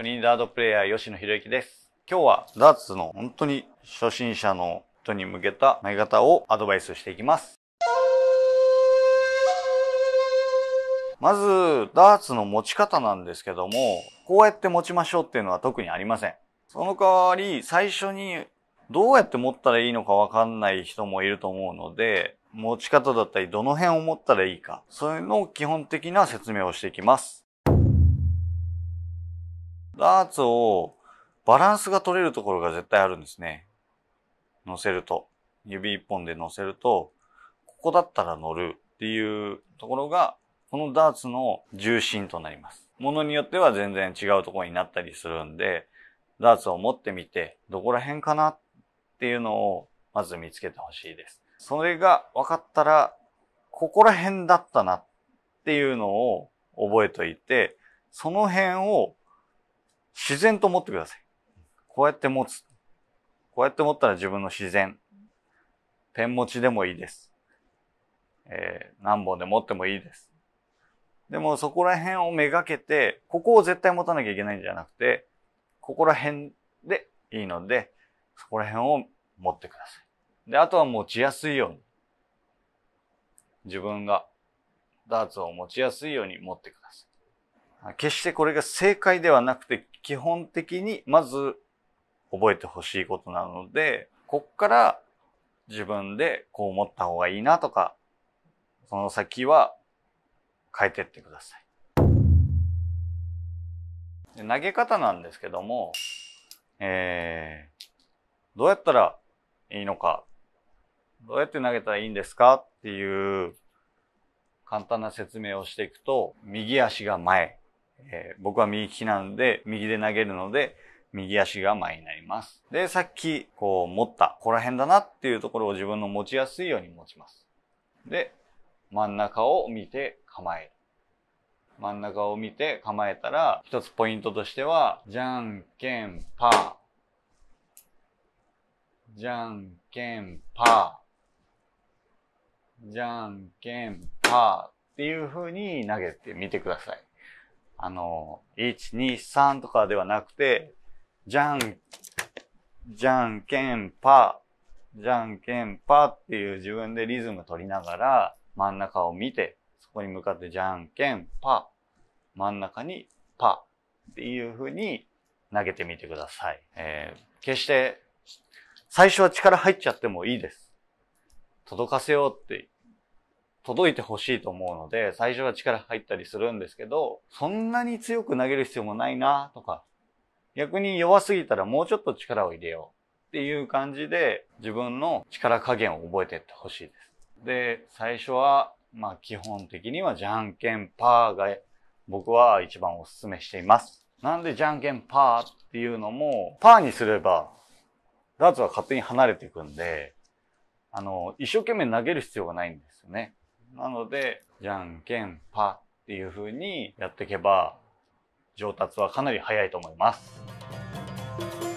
トニダードプレイヤー吉野博之です。今日はダーツの本当に初心者の人に向けた投げ方をアドバイスしていきます。まず、ダーツの持ち方なんですけども、こうやって持ちましょうっていうのは特にありません。その代わり、最初にどうやって持ったらいいのかわかんない人もいると思うので、持ち方だったり、どの辺を持ったらいいか、そういうのを基本的な説明をしていきます。ダーツをバランスが取れるところが絶対あるんですね。乗せると。指一本で乗せると、ここだったら乗るっていうところが、このダーツの重心となります。ものによっては全然違うところになったりするんで、ダーツを持ってみて、どこら辺かなっていうのをまず見つけてほしいです。それが分かったら、ここら辺だったなっていうのを覚えといて、その辺を自然と持ってください。こうやって持つ。こうやって持ったら自分の自然。ペン持ちでもいいです。えー、何本で持ってもいいです。でもそこら辺をめがけて、ここを絶対持たなきゃいけないんじゃなくて、ここら辺でいいので、そこら辺を持ってください。で、あとは持ちやすいように。自分がダーツを持ちやすいように持ってください。決してこれが正解ではなくて基本的にまず覚えてほしいことなので、こっから自分でこう思った方がいいなとか、その先は変えてってください。投げ方なんですけども、えー、どうやったらいいのか、どうやって投げたらいいんですかっていう簡単な説明をしていくと、右足が前、えー、僕は右利きなので、右で投げるので、右足が前になります。で、さっき、こう、持った、ここら辺だなっていうところを自分の持ちやすいように持ちます。で、真ん中を見て構える。真ん中を見て構えたら、一つポイントとしては、じゃんけんパー。じゃんけんパー。じゃんけんパーっていう風に投げてみてください。あの、1、2、3とかではなくて、じゃん、じゃんけんぱ、じゃんけんパーっていう自分でリズム取りながら、真ん中を見て、そこに向かってじゃんけんぱ、真ん中にパーっていう風に投げてみてください。えー、決して、最初は力入っちゃってもいいです。届かせようって届いてほしいと思うので、最初は力入ったりするんですけど、そんなに強く投げる必要もないなとか、逆に弱すぎたらもうちょっと力を入れようっていう感じで、自分の力加減を覚えていってほしいです。で、最初は、まあ基本的にはじゃんけんパーが僕は一番おすすめしています。なんでじゃんけんパーっていうのも、パーにすれば、ダーツは勝手に離れていくんで、あの、一生懸命投げる必要がないんですよね。なので、じゃんけんパっていう風にやっていけば、上達はかなり早いと思います。